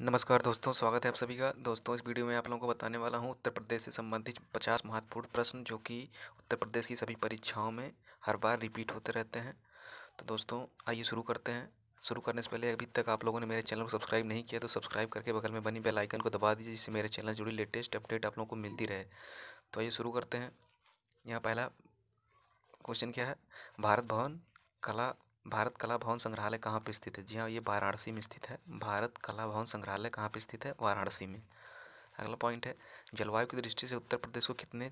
नमस्कार दोस्तों स्वागत है आप सभी का दोस्तों इस वीडियो में आप लोगों को बताने वाला हूँ उत्तर प्रदेश से संबंधित पचास महत्वपूर्ण प्रश्न जो कि उत्तर प्रदेश की सभी परीक्षाओं में हर बार रिपीट होते रहते हैं तो दोस्तों आइए शुरू करते हैं शुरू करने से पहले अभी तक आप लोगों ने मेरे चैनल को सब्सक्राइब नहीं किया तो सब्सक्राइब करके बगल में बनी बेलाइकन को दबा दीजिए जिससे मेरे चैनल जुड़ी लेटेस्ट अपडेट आप लोगों को मिलती रहे तो आइए शुरू करते हैं यहाँ पहला क्वेश्चन क्या है भारत भवन कला भारत कला भवन संग्रहालय कहाँ पर स्थित है जी हाँ ये वाराणसी में स्थित है भारत कला भवन संग्रहालय कहाँ पर स्थित है वाराणसी में अगला पॉइंट है जलवायु की दृष्टि से उत्तर प्रदेश को कितने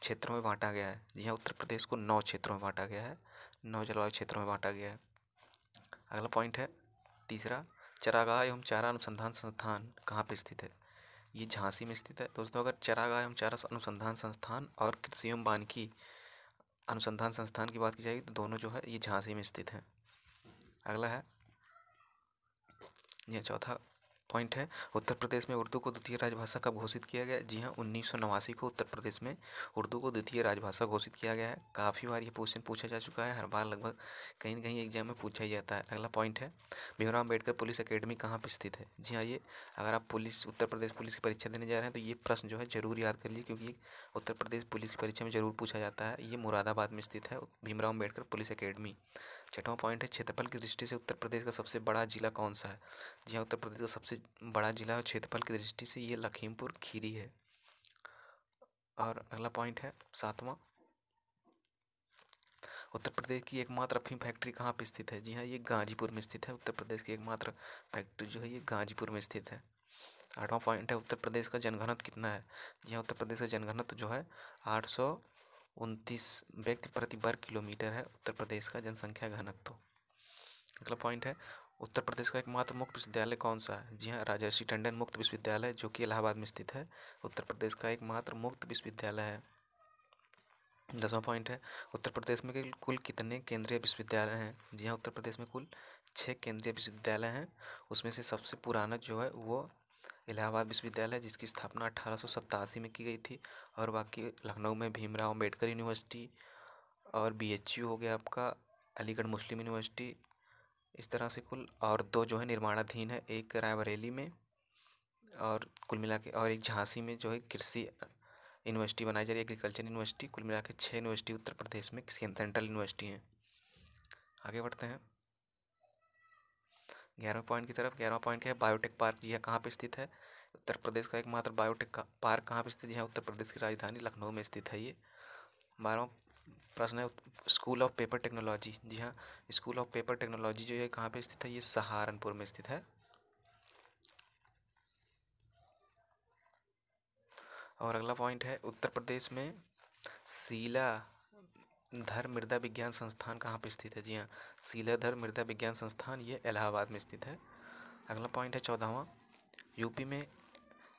क्षेत्रों में बांटा गया है जी हाँ उत्तर प्रदेश को नौ क्षेत्रों में बांटा गया है नौ जलवायु क्षेत्रों में बांटा गया है अगला पॉइंट है तीसरा चरागाह एवं चारा अनुसंधान संस्थान कहाँ पर स्थित है ये झांसी में स्थित है दोस्तों अगर चरागाह एवं चारा अनुसंधान संस्थान और कृषि एवं वानिकी अनुसंधान संस्थान की बात की जाएगी तो दोनों जो है ये झांसी में स्थित हैं अगला है यह चौथा पॉइंट है उत्तर प्रदेश में उर्दू को द्वितीय राजभाषा कब घोषित किया गया जी हाँ उन्नीस को उत्तर प्रदेश में उर्दू को द्वितीय राजभाषा घोषित किया गया है काफ़ी बार ये क्वेश्चन पूछा जा चुका है हर बार लगभग कहीं ना कहीं एग्जाम में पूछा ही जाता है अगला पॉइंट है भीमराव अम्बेडकर पुलिस अकेडमी कहाँ पर स्थित है जी हाँ ये अगर आप पुलिस उत्तर प्रदेश पुलिस की परीक्षा देने जा रहे हैं तो ये प्रश्न जो है जरूर याद कर लिए क्योंकि उत्तर प्रदेश पुलिस की परीक्षा में जरूर पूछा जाता है ये मुरादाबाद में स्थित है भीमराव अम्बेडकर पुलिस अकेडमी छठवां पॉइंट है क्षेत्रफल की दृष्टि से उत्तर प्रदेश का सबसे बड़ा जिला कौन सा है जी हाँ उत्तर प्रदेश का सबसे बड़ा जिला है क्षेत्रफल की दृष्टि से ये लखीमपुर खीरी है और अगला पॉइंट है सातवां उत्तर प्रदेश की एकमात्र अफीम फैक्ट्री कहाँ पर स्थित है जी हाँ ये गाजीपुर में स्थित है उत्तर प्रदेश की एकमात्र फैक्ट्री जो है ये गाजीपुर में स्थित है आठवां पॉइंट है उत्तर प्रदेश का जनघनत कितना है जी हाँ उत्तर प्रदेश का जनघनत जो है आठ सौ उनतीस व्यक्ति प्रति वर्ग किलोमीटर है उत्तर प्रदेश का जनसंख्या घनत्व अगला पॉइंट है उत्तर प्रदेश का एकमात्र मुक्त विश्वविद्यालय कौन सा है जी हाँ राजर्षि टंडन मुक्त विश्वविद्यालय जो कि इलाहाबाद में स्थित है उत्तर प्रदेश का एकमात्र मुक्त विश्वविद्यालय है दसवां पॉइंट है उत्तर प्रदेश में कुल कितने केंद्रीय विश्वविद्यालय हैं जी हाँ उत्तर प्रदेश में कुल छः केंद्रीय विश्वविद्यालय हैं उसमें से सबसे पुराना जो है वो इलाहाबाद विश्वविद्यालय जिसकी स्थापना अठारह में की गई थी और बाकी लखनऊ में भीमराव अम्बेडकर यूनिवर्सिटी और बी हो गया आपका अलीगढ़ मुस्लिम यूनिवर्सिटी इस तरह से कुल और दो जो है निर्माणाधीन है एक रायबरेली में और कुल मिला के और एक झांसी में जो है कृषि यूनिवर्सिटी बनाई जा रही है एग्रीकल्चर यूनिवर्सिटी कुल मिला के छः यूनिवर्सिटी उत्तर प्रदेश में सेंट्रल यूनिवर्सिटी हैं आगे बढ़ते हैं ग्यारहवें पॉइंट की तरफ ग्यारहवा पॉइंट है बायोटेक पार्क जी है कहाँ पर स्थित है उत्तर प्रदेश का एकमात्र बायोटेक पार्क कहाँ पर स्थित है उत्तर प्रदेश की राजधानी लखनऊ में स्थित है ये बारहवा प्रश्न है स्कूल ऑफ पेपर टेक्नोलॉजी जी हाँ स्कूल ऑफ पेपर टेक्नोलॉजी जो है कहाँ पर स्थित है ये सहारनपुर में स्थित है और अगला पॉइंट है उत्तर प्रदेश में सीला धर मृदा विज्ञान संस्थान कहाँ पर स्थित है जी हाँ सीलाधर मृदा विज्ञान संस्थान ये इलाहाबाद में स्थित है अगला पॉइंट है चौदहवा यूपी में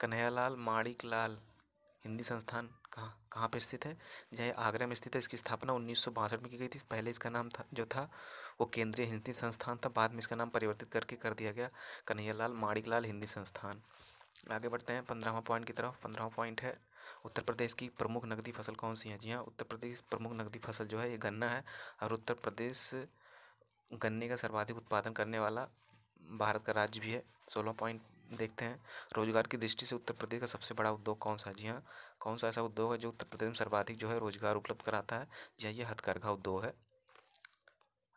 कन्हैयालाल माणिक लाल हिंदी संस्थान कहाँ कहाँ पर स्थित है जहाँ आगरा में स्थित है इसकी स्थापना उन्नीस में की गई थी पहले इसका नाम था जो था वो केंद्रीय हिंदी संस्थान था बाद में इसका नाम परिवर्तित करके कर दिया गया कन्हैयालाल माणिक लाल हिंदी संस्थान आगे बढ़ते हैं पंद्रहवा पॉइंट की तरफ पंद्रहवा पॉइंट है उत्तर प्रदेश की प्रमुख नकदी फसल कौन सी है जी हाँ उत्तर प्रदेश प्रमुख नकदी फसल जो है ये गन्ना है और उत्तर प्रदेश गन्ने का सर्वाधिक उत्पादन करने वाला भारत का राज्य भी है सोलह पॉइंट देखते हैं रोजगार की दृष्टि से उत्तर प्रदेश का सबसे बड़ा उद्योग कौन सा जी हाँ कौन सा ऐसा उद्योग है जो उत्तर प्रदेश में सर्वाधिक जो है रोजगार उपलब्ध कराता है जी हाँ ये हथकरघा उद्योग है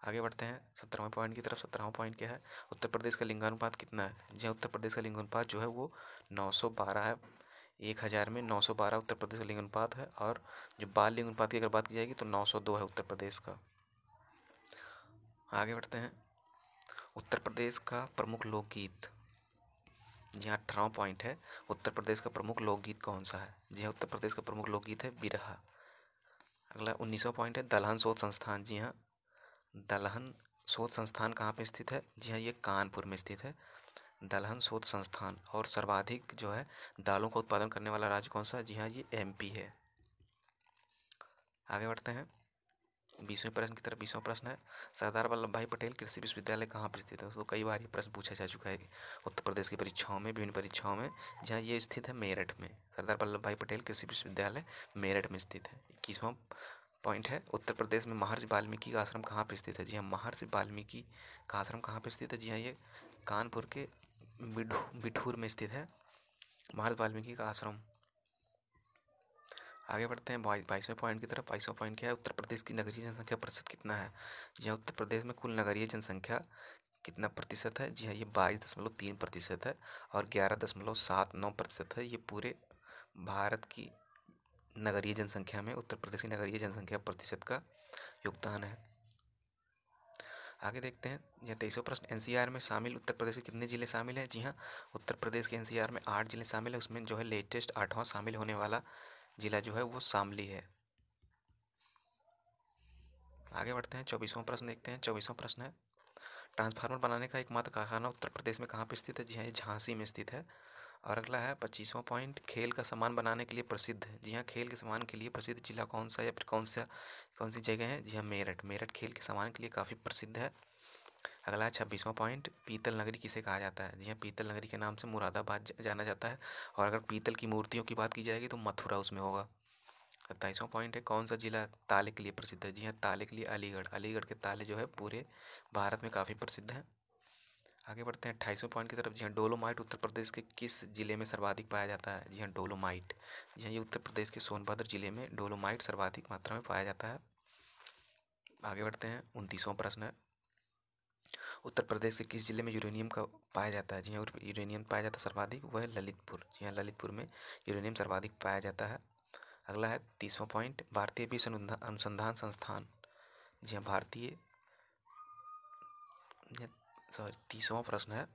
आगे बढ़ते हैं सत्रहवें पॉइंट की तरफ सत्रहवें पॉइंट क्या है उत्तर प्रदेश का लिंगानुपात कितना है जी हाँ, उत्तर प्रदेश का लिंगानुपात जो है वो नौ सौ बारह है एक हज़ार में नौ सौ बारह उत्तर प्रदेश का लिंग अनुपात है और जो बाल लिंग अनुपात की अगर बात की जाएगी तो नौ सौ दो है उत्तर प्रदेश का आगे बढ़ते हैं उत्तर प्रदेश का प्रमुख लोकगीत जी हाँ अठारह पॉइंट है उत्तर प्रदेश का प्रमुख लोकगीत कौन सा है जी हाँ उत्तर प्रदेश का प्रमुख लोकगीत है बिरहा अगला उन्नीसवा पॉइंट है दलहन शोध संस्थान जी हाँ दलहन शोध संस्थान कहाँ पर स्थित है जी हाँ ये कानपुर में स्थित है दलहन शोध संस्थान और सर्वाधिक जो है दालों का उत्पादन करने वाला राज्य कौन सा जी हाँ ये एमपी है आगे बढ़ते हैं बीसवें प्रश्न की तरफ बीसवा प्रश्न है सरदार वल्लभ भाई पटेल कृषि विश्वविद्यालय कहाँ पर स्थित है दोस्तों कई बार ये प्रश्न पूछा जा चुका है उत्तर प्रदेश की परीक्षाओं में विभिन्न परीक्षाओं में जहाँ ये स्थित है मेरठ में सरदार वल्लभ भाई पटेल कृषि विश्वविद्यालय मेरठ में स्थित है इक्कीसवां पॉइंट है उत्तर प्रदेश में महर्षि वाल्मीकि का आश्रम कहाँ पर स्थित है जी हाँ महर्षि वाल्मीकि का आश्रम कहाँ पर स्थित है जी हाँ ये कानपुर के मिठू मिठूर में स्थित है महर्षि वाल्मीकि का आश्रम आगे बढ़ते हैं बाई बाईसवें पॉइंट की तरफ बाईसवें पॉइंट क्या है उत्तर प्रदेश की नगरीय जनसंख्या प्रतिशत कितना है जी हाँ उत्तर प्रदेश में कुल नगरीय जनसंख्या कितना प्रतिशत है जी हाँ ये बाईस दशमलव तीन प्रतिशत है और ग्यारह दशमलव सात नौ प्रतिशत है ये पूरे भारत की नगरीय जनसंख्या में उत्तर प्रदेश की नगरीय जनसंख्या प्रतिशत का योगदान है आगे देखते हैं यह तेईसों प्रश्न एनसीआर में शामिल उत्तर प्रदेश के कितने ज़िले शामिल हैं जी हाँ उत्तर प्रदेश के एनसीआर में आठ ज़िले शामिल है उसमें जो है लेटेस्ट आठवां शामिल होने वाला ज़िला जो है वो शामली है आगे बढ़ते हैं चौबीसवां प्रश्न देखते हैं चौबीसवां प्रश्न है ट्रांसफार्मर बनाने का एकमात्र कारखाना उत्तर प्रदेश में कहाँ पर स्थित है जी हाँ ये झांसी में स्थित है और अगला है पच्चीसवां पॉइंट खेल का सामान बनाने के लिए प्रसिद्ध है जी हाँ खेल के सामान के लिए प्रसिद्ध जिला कौन सा या फिर कौन सा कौन सी जगह है जी हाँ मेरठ मेरठ खेल के सामान के लिए काफ़ी प्रसिद्ध है अगला है छब्बीसवां पॉइंट पीतल नगरी किसे कहा जाता है जी हाँ पीतल नगरी के नाम से मुरादाबाद जाना जाता है और अगर पीतल की मूर्तियों की बात की जाएगी तो मथुरा उसमें होगा सत्ताईसवां पॉइंट है कौन सा ज़िला ताले के लिए प्रसिद्ध है जी हाँ ताले के लिए अलीगढ़ अलीगढ़ के ताले जो है पूरे भारत में काफ़ी प्रसिद्ध हैं आगे बढ़ते हैं ढाई पॉइंट की तरफ जी हाँ डोलोमाइट उत्तर प्रदेश के किस जिले में सर्वाधिक पाया जाता है जी हाँ डोलोमाइट जी हाँ ये उत्तर प्रदेश के सोनभद्र जिले में डोलोमाइट सर्वाधिक मात्रा में पाया जाता है आगे बढ़ते हैं उनतीसवां प्रश्न है उत्तर प्रदेश के किस जिले में यूरेनियम का पाया जाता है जी हाँ यूरेनियम पाया जाता है सर्वाधिक वह ललितपुर जी हाँ ललितपुर में यूरेनियम सर्वाधिक पाया जाता है अगला है तीसवां पॉइंट भारतीय विश्व अनुसंधान संस्थान जी हाँ भारतीय सॉरी तीसवा प्रश्न है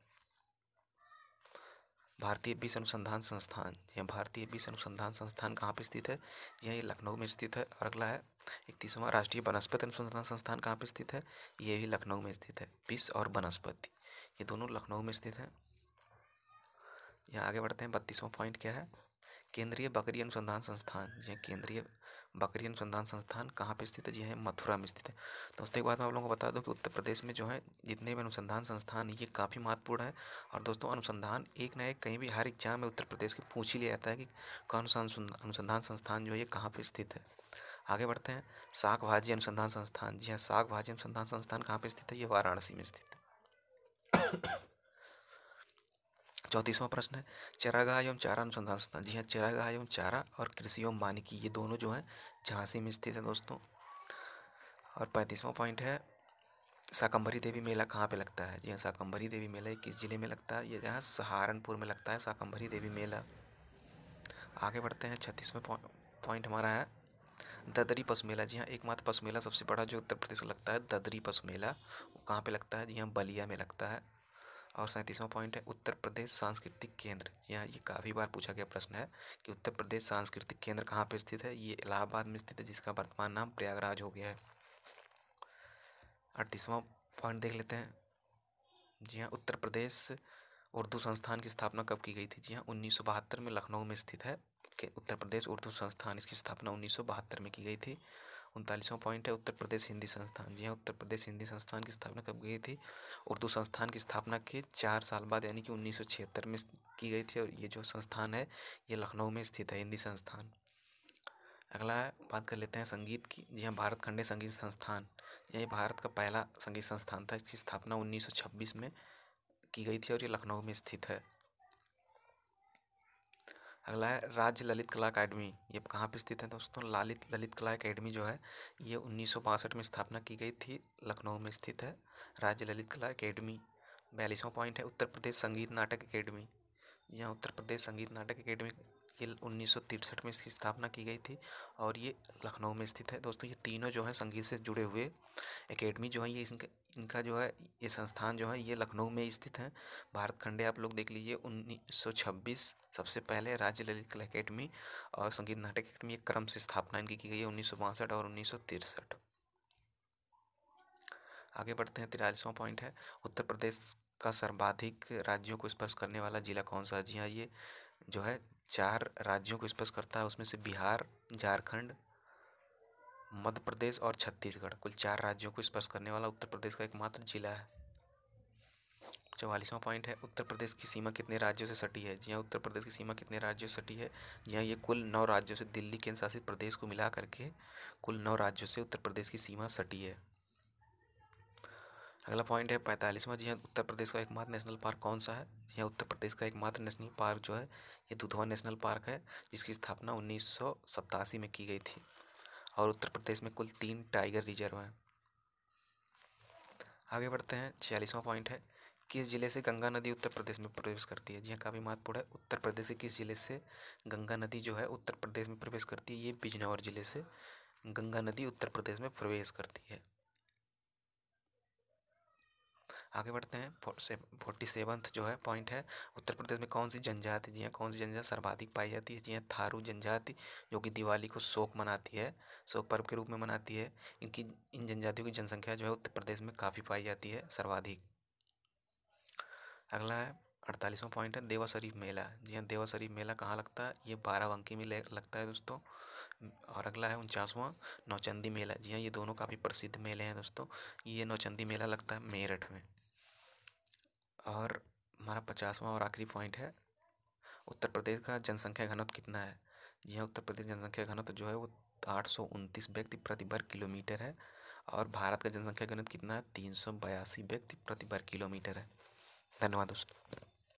भारतीय बीस अनुसंधान संस्थान यह भारतीय बीस अनुसंधान संस्थान कहाँ पर स्थित है यह लखनऊ में स्थित है और अगला है इकतीसवां राष्ट्रीय वनस्पति अनुसंधान संस्थान कहाँ पर स्थित है ये भी लखनऊ में स्थित है बीस और वनस्पति ये दोनों लखनऊ में स्थित है यहाँ आगे बढ़ते हैं बत्तीसवां पॉइंट क्या है केंद्रीय बकरी अनुसंधान संस्थान जी हाँ, केंद्रीय बकरी अनुसंधान संस्थान कहाँ पे स्थित है जी हाँ मथुरा में स्थित है तो उसके बाद मैं आप लोगों को बता दूं कि उत्तर प्रदेश में जो है जितने भी अनुसंधान संस्थान ये काफ़ी महत्वपूर्ण है और दोस्तों अनुसंधान एक ना एक कहीं भी हर एग्जाम में उत्तर प्रदेश के पूछ ही लिया जाता है कि कौन सा अनुसंधान संस्थान जो है ये कहाँ पर स्थित है आगे बढ़ते हैं साग भाजी अनुसंधान संस्थान जी हाँ साग भाजी अनुसंधान संस्थान कहाँ पर स्थित है ये वाराणसी में स्थित है चौंतीसवां प्रश्न है चरागाह एवं चारा अनुसंधान संस्थान जी हाँ चरागाह एवं चारा और कृषि एवं मानकी ये दोनों जो हैं झांसी में स्थित है दोस्तों और पैंतीसवां पॉइंट है शाकंभरी देवी मेला कहाँ पे लगता है जी हाँ शाकंभरी देवी मेला ये किस जिले में लगता है ये जहाँ सहारनपुर में लगता है शाकंभरी देवी मेला आगे बढ़ते हैं छत्तीसवें पॉइंट हमारा है ददरी पशु मेला जी हाँ एकमात्र पशु मेला सबसे बड़ा जो उत्तर प्रदेश का लगता है ददरी पशु मेला वो कहाँ पर लगता है जी हाँ बलिया में लगता है और सैंतीसवां पॉइंट है उत्तर प्रदेश सांस्कृतिक केंद्र यहाँ ये काफ़ी बार पूछा गया प्रश्न है कि उत्तर प्रदेश सांस्कृतिक केंद्र कहाँ पर स्थित है ये इलाहाबाद में स्थित है जिसका वर्तमान नाम प्रयागराज हो गया है अड़तीसवां पॉइंट देख लेते हैं जी हाँ उत्तर प्रदेश उर्दू संस्थान की स्थापना कब की गई थी जी हाँ उन्नीस में लखनऊ में स्थित है उत्तर प्रदेश उर्दू संस्थान इसकी स्थापना उन्नीस में की गई थी उनतालीसवां पॉइंट है उत्तर प्रदेश हिंदी संस्थान जी हाँ उत्तर प्रदेश हिंदी संस्थान की स्थापना कब गई थी उर्दू संस्थान की स्थापना के चार साल बाद यानी कि उन्नीस में की गई थी और ये जो संस्थान है ये लखनऊ में स्थित है हिंदी संस्थान अगला बात कर लेते हैं संगीत की जी हाँ भारत खंडे संगीत संस्थान यही भारत का पहला संगीत संस्थान था इसकी स्थापना 1926 में की गई थी और ये लखनऊ में स्थित है अगला है राज्य ललित कला अकादमी ये कहाँ पर स्थित है दोस्तों ललित ललित कला अकादमी जो है ये उन्नीस में स्थापना की गई थी लखनऊ में स्थित है राज्य ललित कला अकेडमी बयालीसवां पॉइंट है उत्तर प्रदेश संगीत नाटक अकेडमी यहाँ उत्तर प्रदेश संगीत नाटक अकेडमी ये उन्नीस में इसकी स्थापना की गई थी और ये लखनऊ में स्थित है दोस्तों ये तीनों जो है संगीत से जुड़े हुए एकेडमी जो है ये इनका इनका जो है ये संस्थान जो है ये लखनऊ में स्थित है भारत खंडे आप लोग देख लीजिए 1926 सबसे पहले राज्य ललित कला अकेडमी और संगीत नाटक अकेडमी एक क्रम से स्थापना इनकी की गई है उन्नीस और उन्नीस आगे बढ़ते हैं तिरालीसवां पॉइंट है उत्तर प्रदेश का सर्वाधिक राज्यों को स्पर्श करने वाला जिला कौन सा जी हाँ ये जो है चार राज्यों को स्पर्श करता है उसमें से बिहार झारखंड मध्य प्रदेश और छत्तीसगढ़ कुल चार राज्यों को स्पर्श करने वाला उत्तर प्रदेश का एकमात्र जिला है चौवालीसवां पॉइंट है उत्तर प्रदेश की सीमा कितने राज्यों से सटी है जी हाँ उत्तर प्रदेश की सीमा कितने राज्यों से सटी है जी हाँ ये कुल नौ राज्यों से दिल्ली केंद्र शासित प्रदेश को मिला करके कुल नौ राज्यों से उत्तर प्रदेश की सीमा सटी है अगला पॉइंट है पैंतालीसवां जी हाँ उत्तर प्रदेश का एकमात्र नेशनल पार्क कौन सा है जी हाँ उत्तर प्रदेश का एकमात्र नेशनल पार्क जो है ये दुधवा नेशनल पार्क है जिसकी स्थापना उन्नीस में की गई थी और उत्तर प्रदेश में कुल तीन टाइगर रिजर्व हैं आगे बढ़ते हैं छियालीसवां पॉइंट है किस जिले से गंगा नदी उत्तर प्रदेश में प्रवेश करती है जी हाँ काफ़ी महत्वपूर्ण है उत्तर प्रदेश के किस जिले से गंगा नदी जो है उत्तर प्रदेश में प्रवेश करती है ये बिजनौर जिले से गंगा नदी उत्तर प्रदेश में प्रवेश करती है आगे बढ़ते हैं फोर्टी सेवन्थ जो है पॉइंट है उत्तर प्रदेश में कौन सी जनजाति जी हैं कौन सी जनजाति सर्वाधिक पाई जाती है जी हैं थारू जनजाति जो कि दिवाली को शोक मनाती है शोक पर्व के रूप में मनाती है इनकी इन जनजातियों की जनसंख्या जो है उत्तर प्रदेश में काफ़ी पाई जाती है सर्वाधिक अगला है अड़तालीसवां पॉइंट है देवा शरीफ मेला जी हाँ देवा शरीफ मेला कहाँ लगता है ये बाराबंकी में लगता है दोस्तों और अगला है उनचासवां नौचंदी मेला जी हाँ ये दोनों काफ़ी प्रसिद्ध मेले हैं दोस्तों ये नौचंदी मेला लगता है मेरठ में और हमारा पचासवां और आखिरी पॉइंट है उत्तर प्रदेश का जनसंख्या घनत्व कितना है जी हाँ उत्तर प्रदेश जनसंख्या घनत्व जो है वो आठ सौ उनतीस व्यक्ति प्रति वर्ग किलोमीटर है और भारत का जनसंख्या घनत्व कितना है तीन सौ बयासी व्यक्ति प्रति वर्ग किलोमीटर है धन्यवाद दोस्तों